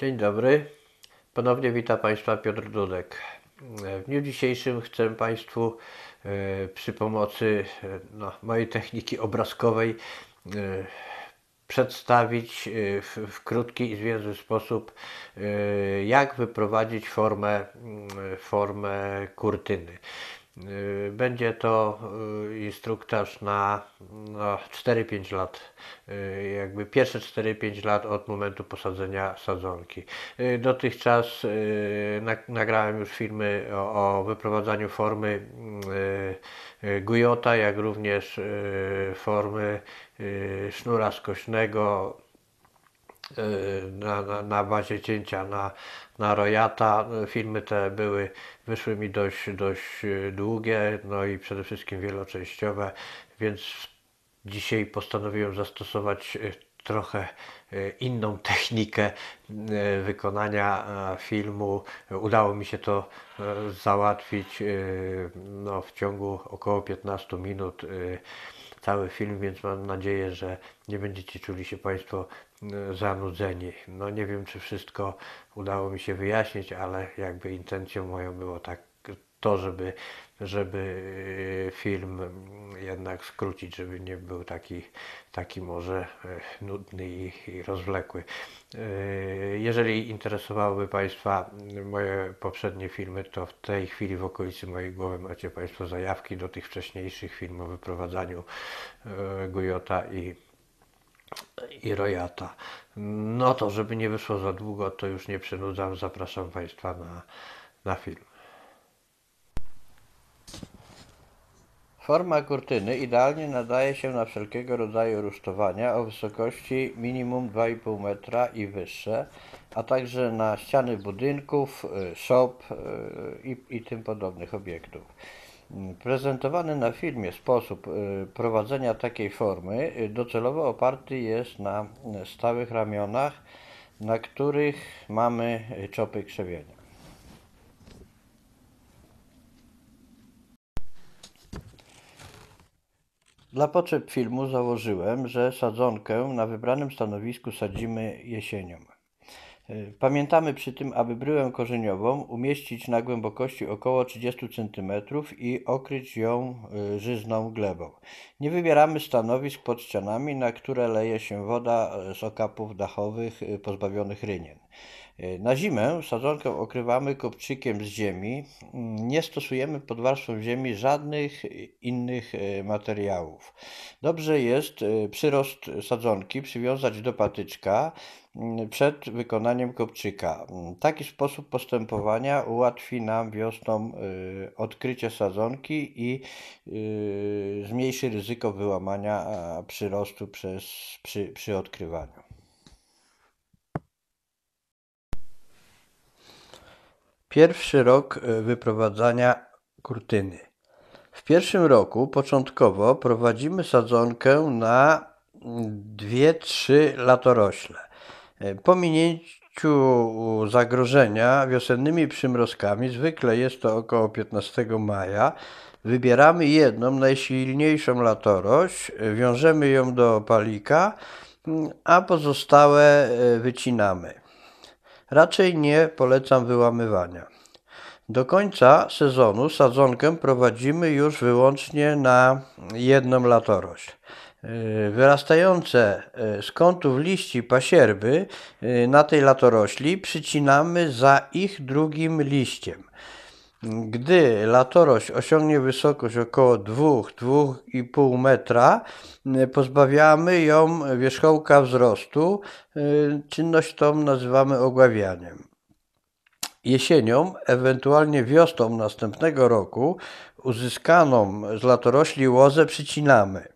Dzień dobry. Ponownie witam Państwa Piotr Dudek. W dniu dzisiejszym chcę Państwu e, przy pomocy e, no, mojej techniki obrazkowej e, przedstawić w, w, krótki i zwięzły sposób, jak wyprowadzić formę, formę kurtyny. Y, będzie to y, instruktaż na, 4-5 no, lat, y, jakby pierwsze 4-5 lat od momentu posadzenia sadzonki. Dotychczas nagrałem już filmy o, o wyprowadzaniu formy gujota, jak również formy sznura skośnego, Y, na, na, na bazie cięcia na, na Royata. Filmy te były, wyszły mi dość, dość y, długie, no i przede wszystkim wieloczęściowe, więc dzisiaj postanowiłem zastosować y, trochę inną technikę wykonania filmu. Udało mi się to załatwić no, w ciągu około 15 minut cały film, więc mam nadzieję, że nie będziecie czuli się Państwo e, zanudzeni. No nie wiem, czy wszystko udało mi się wyjaśnić, ale jakby intencją moją było tak to, żeby, żeby y, film jednak skrócić, żeby nie był taki, taki może e, nudny i, i rozwlekły. E, jeżeli interesowałyby Państwa moje poprzednie filmy, to w tej chwili w okolicy mojej głowy macie Państwo zajawki do tych wcześniejszych filmów o wyprowadzaniu e, Gujota i i Royata. No to, żeby nie wyszło za długo, to już nie przynudzam. Zapraszam Państwa na, na film. Forma kurtyny idealnie nadaje się na wszelkiego rodzaju rusztowania o wysokości minimum 2,5 metra i wyższe, a także na ściany budynków, y, shop y, i, i tym podobnych obiektów. Mm, prezentowany na filmie sposób y, prowadzenia takiej formy docelowo oparty jest na stałych ramionach, na których mamy czopy krzewienia. Dla potrzeb filmu założyłem, że sadzonkę na wybranym stanowisku sadzimy jesienią. E, pamiętamy przy tym, aby bryłę korzeniową umieścić na głębokości około 30 cm i okryć ją e, żyzną glebą. Nie wybieramy stanowisk pod ścianami, na które leje się woda e, z okapów dachowych pozbawionych rynien. E, na zimę sadzonkę okrywamy kopczykiem z ziemi. Mm, nie stosujemy pod warstwą ziemi żadnych innych e, materiałów. Dobrze jest e, przyrost sadzonki przywiązać do patyczka mm, przed wykonaniem kopczyka. Mm, taki sposób postępowania ułatwi nam wiosną odkrycie sadzonki i zmniejszy ryzyko wyłamania przyrostu przez, przy, przy odkrywaniu. Pierwszy rok e, wyprowadzania kurtyny. W pierwszym roku początkowo prowadzimy sadzonkę na 2-3 mm, latorośle. E, po minięciu zagrożenia wiosennymi przymrozkami, zwykle jest to około 15 maja, wybieramy jedną najsilniejszą latorość, e, wiążemy ją do palika, mm, a pozostałe wycinamy. Raczej nie polecam wyłamywania. Do końca sezonu sadzonkę prowadzimy już wyłącznie na jedną latorość. Yy, wyrastające yy, z kątów liści pasierby yy, na tej latorośli przycinamy za ich drugim liściem. Gdy latorość osiągnie wysokość około 2-2,5 metra, y, pozbawiamy ją wierzchołka wzrostu. Y, czynność tą nazywamy ogławianiem. Jesienią, ewentualnie wiosną następnego roku, uzyskaną z latorośli łozę przycinamy.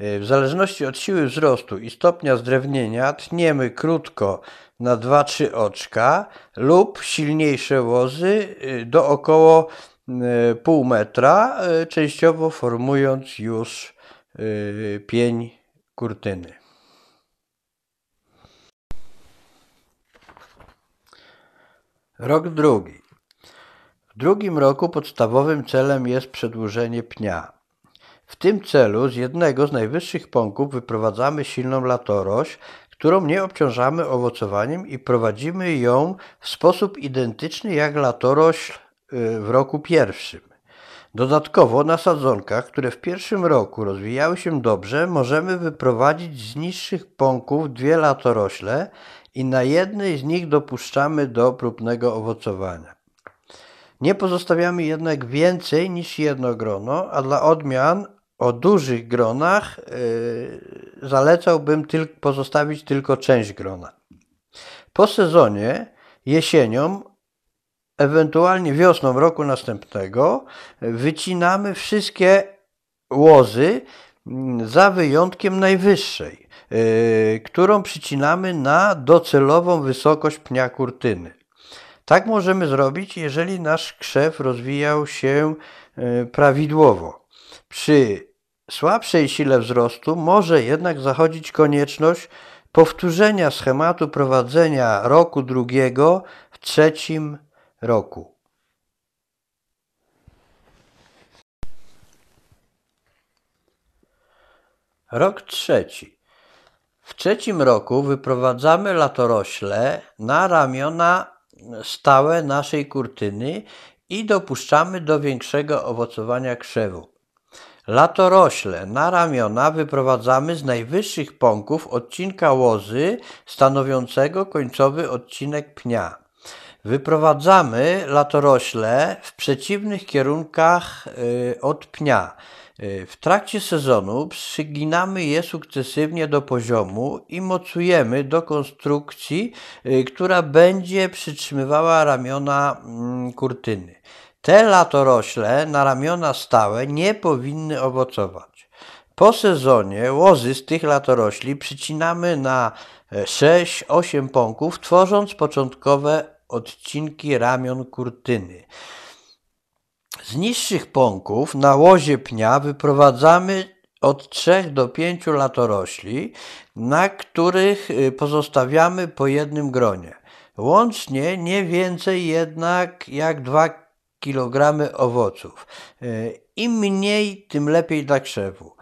Y, w zależności od siły wzrostu i stopnia zdrewnienia tniemy krótko na 2-3 oczka lub silniejsze łozy y, do około y, pół metra, y, częściowo formując już pień kurtyny. Rok drugi. W drugim roku podstawowym celem jest przedłużenie pnia. W tym celu z jednego z najwyższych pąków wyprowadzamy silną latorość, którą nie obciążamy owocowaniem i prowadzimy ją w sposób identyczny jak latorośl y, w roku pierwszym. Dodatkowo na sadzonkach, które w pierwszym roku rozwijały się dobrze, możemy wyprowadzić z niższych pąków dwie latorośle i na jednej z nich dopuszczamy do próbnego owocowania. Nie pozostawiamy jednak więcej niż jedno grono, a dla odmian o dużych gronach y, zalecałbym tylko pozostawić tylko część grona. Po sezonie, jesienią, ewentualnie wiosną roku następnego, wycinamy wszystkie łozy, mm, za wyjątkiem najwyższej, y, którą przycinamy na docelową wysokość pnia kurtyny. Tak możemy zrobić, jeżeli nasz krzew rozwijał się y, prawidłowo. Przy słabszej sile wzrostu może jednak zachodzić konieczność powtórzenia schematu prowadzenia roku drugiego w trzecim roku. Rok trzeci. W trzecim roku wyprowadzamy latorośle na ramiona stałe naszej kurtyny i dopuszczamy do większego owocowania krzewu. Latorośle na ramiona wyprowadzamy z najwyższych pąków odcinka łozy stanowiącego końcowy odcinek pnia. Wyprowadzamy latorośle w przeciwnych kierunkach y, od pnia. Y, w trakcie sezonu przyginamy je sukcesywnie do poziomu i mocujemy do konstrukcji, y, która będzie przytrzymywała ramiona mm, kurtyny. Te latorośle na ramiona stałe nie powinny owocować. Po sezonie łozy z tych latorośli przycinamy na 6-8 e, pąków, tworząc początkowe odcinki ramion kurtyny. Z niższych pąków na łozie pnia wyprowadzamy od 3 do 5 latorośli, na których y, pozostawiamy po jednym gronie. Łącznie nie więcej jednak jak 2 kilogramy owoców. Y, Im mniej, tym lepiej dla krzewu.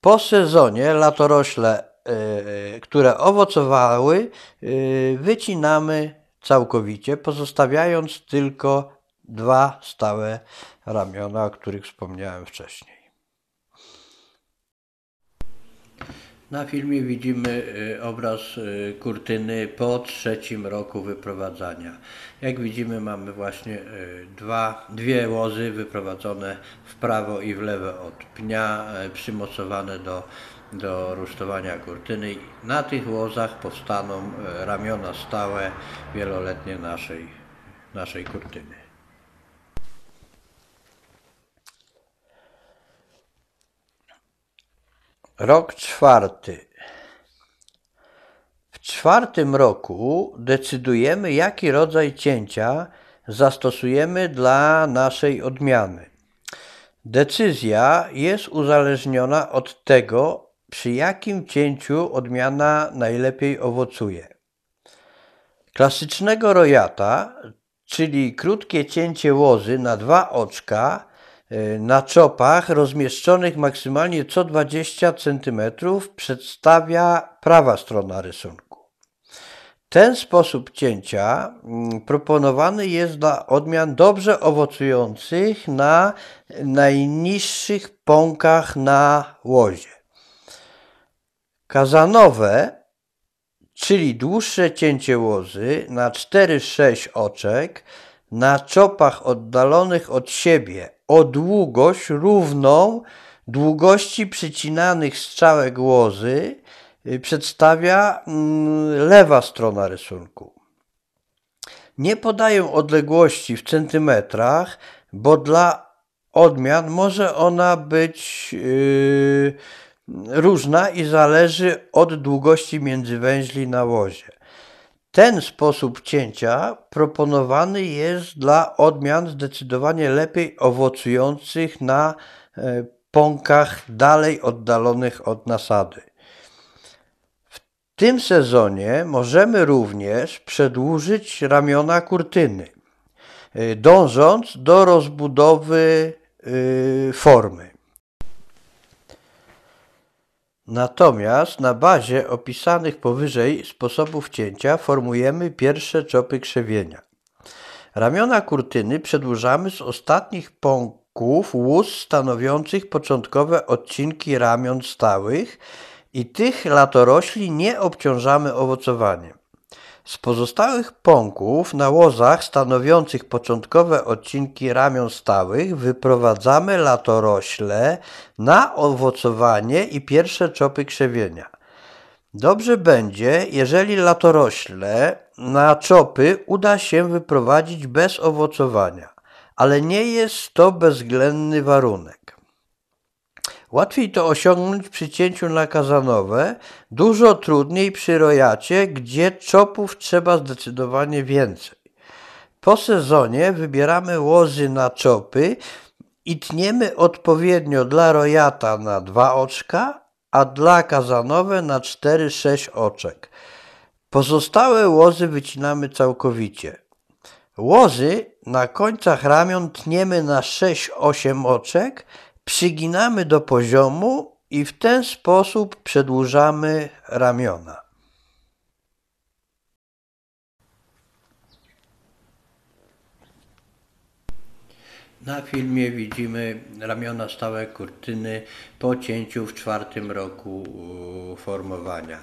Po sezonie latorośle, y, y, które owocowały, wycinamy całkowicie, pozostawiając tylko dwa stałe ramiona, o których wspomniałem wcześniej. Na filmie widzimy e, obraz e, kurtyny po trzecim roku wyprowadzania. Jak widzimy mamy właśnie e, dwa, dwie łozy wyprowadzone w prawo i w lewo od pnia, przymocowane do, do rusztowania kurtyny. Na tych łozach powstaną ramiona stałe wieloletnie naszej, naszej kurtyny. Rok czwarty. W czwartym roku decydujemy, jaki rodzaj cięcia zastosujemy dla naszej odmiany. Decyzja jest uzależniona od tego, przy jakim cięciu odmiana najlepiej owocuje. Klasycznego rojata, czyli krótkie cięcie łozy na dwa oczka, Y, na czopach rozmieszczonych maksymalnie co 20 cm przedstawia prawa strona rysunku. Ten sposób cięcia mm, proponowany jest dla odmian dobrze owocujących na najniższych pąkach na łozie. Kazanowe, czyli dłuższe cięcie łozy na 4-6 oczek, na czopach oddalonych od siebie o długość równą długości przycinanych strzałek łozy y, przedstawia mm, lewa strona rysunku. Nie podaję odległości w centymetrach, bo dla odmian może ona być yy, różna i zależy od długości międzywęźli na łozie. Ten sposób cięcia proponowany jest dla odmian zdecydowanie lepiej owocujących na e, pąkach dalej oddalonych od nasady. W tym sezonie możemy również przedłużyć ramiona kurtyny, e, dążąc do rozbudowy e, formy. Natomiast na bazie opisanych powyżej sposobów cięcia formujemy pierwsze czopy krzewienia. Ramiona kurtyny przedłużamy z ostatnich pąków łus stanowiących początkowe odcinki ramion stałych i tych latorośli nie obciążamy owocowaniem. Z pozostałych pąków na łozach stanowiących początkowe odcinki ramion stałych wyprowadzamy latorośle na owocowanie i pierwsze czopy krzewienia. Dobrze będzie, jeżeli latorośle na czopy uda się wyprowadzić bez owocowania, ale nie jest to bezwzględny warunek. Łatwiej to osiągnąć przy cięciu na kazanowe, dużo trudniej przy rojacie, gdzie czopów trzeba zdecydowanie więcej. Po sezonie wybieramy łozy na czopy i tniemy odpowiednio dla rojata na dwa oczka, a dla kazanowe na 4-6 oczek. Pozostałe łozy wycinamy całkowicie. Łozy na końcach ramion tniemy na 6-8 oczek przyginamy do poziomu i w ten sposób przedłużamy ramiona. Na filmie widzimy ramiona stałe kurtyny po cięciu w czwartym roku formowania.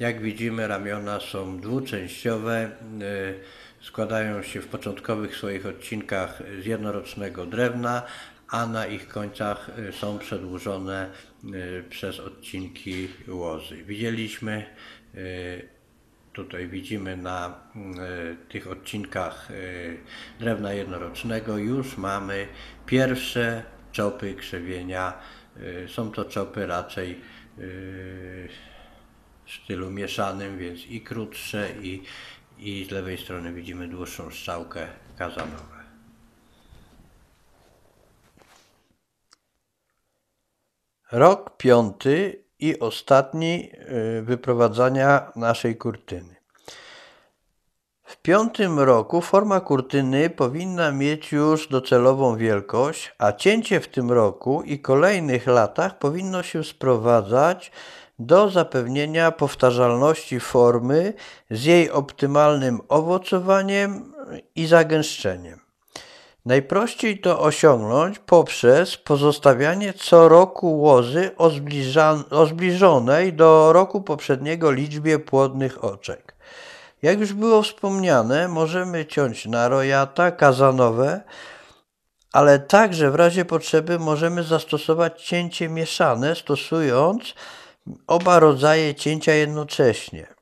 Jak widzimy ramiona są dwuczęściowe, y, składają się w początkowych swoich odcinkach z jednorocznego drewna, a na ich końcach y, są przedłużone y, przez odcinki łozy. Widzieliśmy, y, tutaj widzimy na tych odcinkach drewna jednorocznego już mamy pierwsze czopy krzewienia. Są to czopy raczej w stylu mieszanym, więc i krótsze i, i z lewej strony widzimy dłuższą strzałkę kazanową. Rok piąty i ostatni y, wyprowadzania naszej kurtyny. W piątym roku forma kurtyny powinna mieć już docelową wielkość, a cięcie w tym roku i kolejnych latach powinno się sprowadzać do zapewnienia powtarzalności formy z jej optymalnym owocowaniem i zagęszczeniem. Najprościej to osiągnąć poprzez pozostawianie co roku łozy o, o zbliżonej do roku poprzedniego liczbie płodnych oczek. Jak już było wspomniane, możemy ciąć na rojata, kazanowe, ale także w razie potrzeby możemy zastosować cięcie mieszane, stosując oba rodzaje cięcia jednocześnie.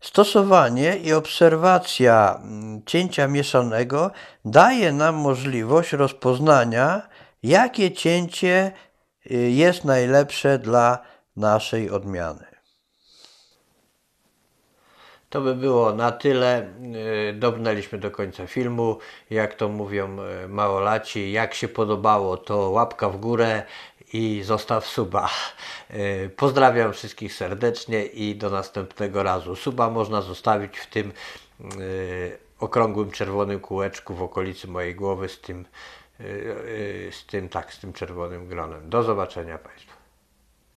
Stosowanie i obserwacja mm, cięcia mieszanego daje nam możliwość rozpoznania, jakie cięcie y, jest najlepsze dla naszej odmiany. To by było na tyle. Y, Dobrnęliśmy do końca filmu. Jak to mówią y, małolaci, jak się podobało, to łapka w górę i zostaw suba. E, pozdrawiam wszystkich serdecznie i do następnego razu. Suba można zostawić w tym e, okrągłym czerwonym kółeczku w okolicy mojej głowy z tym, e, z tym tak, z tym czerwonym gronem. Do zobaczenia Państwu.